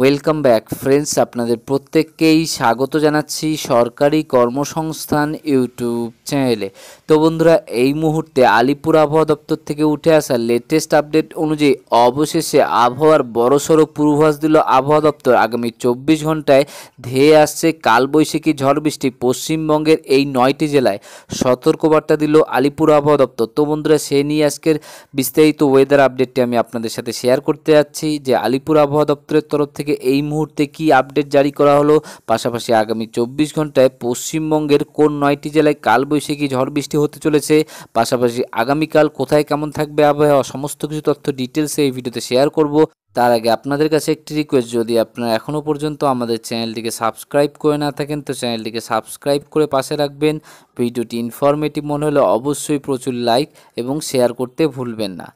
welcome back friends আপনাদের প্রত্যেককেই স্বাগত জানাচ্ছি সরকারি কর্মসংস্থান ইউটিউব চ্যানেলে তো বন্ধুরা এই মুহূর্তে আলিপুর আবহাওয়া দপ্তর থেকে উঠে আসা লেটেস্ট আপডেট অনুযায়ী অবশেষে আবহাওয়ার বড়সড় পূর্বাভাস দিল আবহাওয়া দপ্তর আগামী চব্বিশ ঘন্টায় ধেয়ে আসছে কালবৈশাখী ঝড় বৃষ্টি পশ্চিমবঙ্গের এই নয়টি জেলায় সতর্কবার্তা দিল আলিপুর আবহাওয়া দপ্তর তো বন্ধুরা সে নিয়ে আজকের বিস্তারিত ওয়েদার আপডেটটি আমি আপনাদের সাথে শেয়ার করতে যাচ্ছি যে আলিপুর আবহাওয়া দপ্তরের তরফ থেকে থেকে এই মুহূর্তে কি আপডেট জারি করা হলো পাশাপাশি আগামী চব্বিশ ঘন্টায় পশ্চিমবঙ্গের কোন নয়টি জেলায় কালবৈশাখী ঝড় বৃষ্টি হতে চলেছে পাশাপাশি আগামীকাল কোথায় কেমন থাকবে আবহাওয়া সমস্ত কিছু তথ্য ডিটেলসে এই ভিডিওতে শেয়ার করব তার আগে আপনাদের কাছে একটি রিকোয়েস্ট যদি আপনারা এখনও পর্যন্ত আমাদের চ্যানেলটিকে সাবস্ক্রাইব করে না থাকেন তো চ্যানেলটিকে সাবস্ক্রাইব করে পাশে রাখবেন ভিডিওটি ইনফরমেটিভ মনে হলে অবশ্যই প্রচুর লাইক এবং শেয়ার করতে ভুলবেন না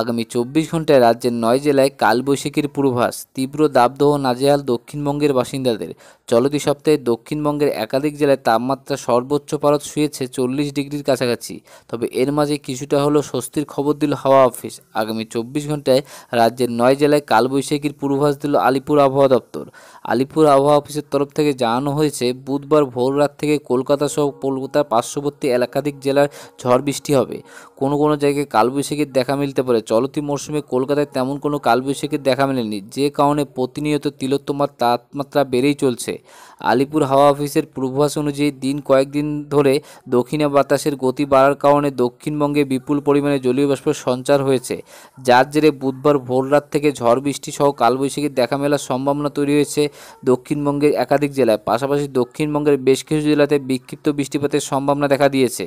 আগামী চব্বিশ ঘন্টায় রাজ্যের নয় জেলায় কালবৈশাখীর পূর্বাভাস তীব্র দাবদহ নাজেহাল দক্ষিণবঙ্গের বাসিন্দাদের চলতি সপ্তাহে দক্ষিণবঙ্গের একাধিক জেলায় তাপমাত্রা সর্বোচ্চ পারত শুয়েছে চল্লিশ ডিগ্রির কাছাকাছি তবে এর মাঝে কিছুটা হলো স্বস্তির খবর দিল হাওয়া অফিস আগামী চব্বিশ ঘন্টায় রাজ্যের নয় জেলায় কালবৈশাখীর পূর্বাভাস দিল আলিপুর আবহাওয়া দপ্তর আলিপুর আবহাওয়া অফিসের তরফ থেকে জানানো হয়েছে বুধবার ভোর রাত থেকে কলকাতা সহ কলকাতার পার্শ্ববর্তী এলাকাধিক জেলার ঝড় বৃষ্টি হবে কোনো কোনো জায়গায় কালবৈশাখীর দেখা মিলতে পারে চলতি মরশুমে কলকাতায় তেমন কোনো কালবৈশাখীর দেখা মেলেনি যে কারণে প্রতিনিয়ত তিলোত্তমার তাপমাত্রা বেড়েই চলছে আলিপুর হাওয়া অফিসের পূর্বাভাস অনুযায়ী দিন কয়েকদিন ধরে দক্ষিণে বাতাসের গতি বাড়ার কারণে দক্ষিণবঙ্গে বিপুল পরিমাণে জলীয় বাষ্প সঞ্চার হয়েছে যার জেরে বুধবার ভোররাত থেকে ঝড় বৃষ্টি সহ কালবৈশাখীর দেখা মেলার সম্ভাবনা তৈরি হয়েছে দক্ষিণবঙ্গের একাধিক জেলায় পাশাপাশি দক্ষিণবঙ্গের বেশ কিছু জেলাতে বিক্ষিপ্ত বৃষ্টিপাতের সম্ভাবনা দেখা দিয়েছে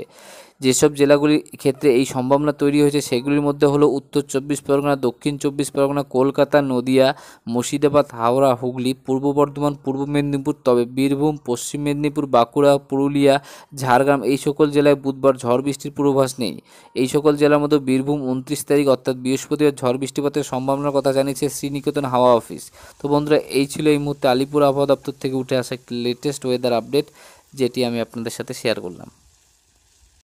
যেসব জেলাগুলির ক্ষেত্রে এই সম্ভাবনা তৈরি হয়েছে সেগুলির মধ্যে হলো উত্তর চব্বিশ পরগনা দক্ষিণ চব্বিশ পরগনা কলকাতা নদিয়া মুর্শিদাবাদ হাওড়া হুগলি পূর্ব বর্ধমান পূর্ব মেদিনীপুর তবে বীরভূম পশ্চিম মেদিনীপুর বাঁকুড়া পুরুলিয়া ঝাড়গ্রাম এই সকল জেলায় বুধবার ঝড় বৃষ্টির পূর্বাভাস নেই এই সকল জেলার মধ্যে বীরভূম উনত্রিশ তারিখ অর্থাৎ বৃহস্পতিবার ঝড় বৃষ্টিপাতের সম্ভাবনার কথা জানিয়েছে শ্রীনিকেতন হাওয়া অফিস তো বন্ধুরা এই ছিল এই মুহূর্তে আলিপুর আবহাওয়া দপ্তর থেকে উঠে আসা একটি লেটেস্ট ওয়েদার আপডেট যেটি আমি আপনাদের সাথে শেয়ার করলাম